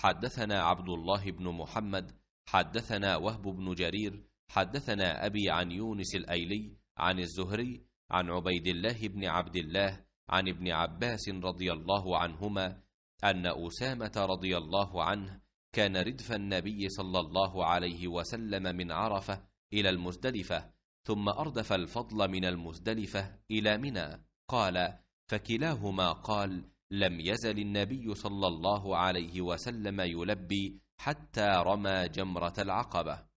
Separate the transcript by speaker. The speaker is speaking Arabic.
Speaker 1: حدثنا عبد الله بن محمد
Speaker 2: حدثنا وهب بن جرير حدثنا أبي عن يونس الأيلي عن الزهري عن عبيد الله بن عبد الله عن ابن عباس رضي الله عنهما أن أسامة رضي الله عنه كان ردف النبي صلى الله عليه وسلم من عرفة إلى المزدلفة ثم أردف الفضل من المزدلفة إلى منى قال فكلاهما قال لم يزل النبي صلى الله عليه وسلم يلبي حتى رمى
Speaker 1: جمرة العقبة